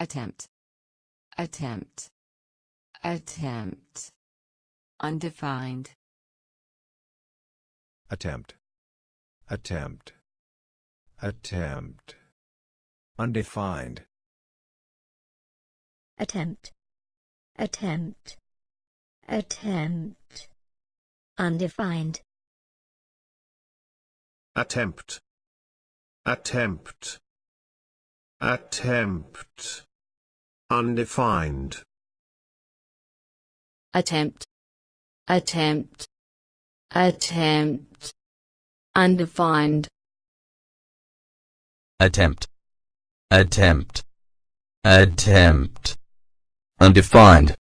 attempt attempt attempt undefined attempt attempt attempt undefined attempt attempt attempt undefined attempt attempt attempt Undefined. Attempt. Attempt. Attempt. Undefined. Attempt. Attempt. Attempt. Undefined.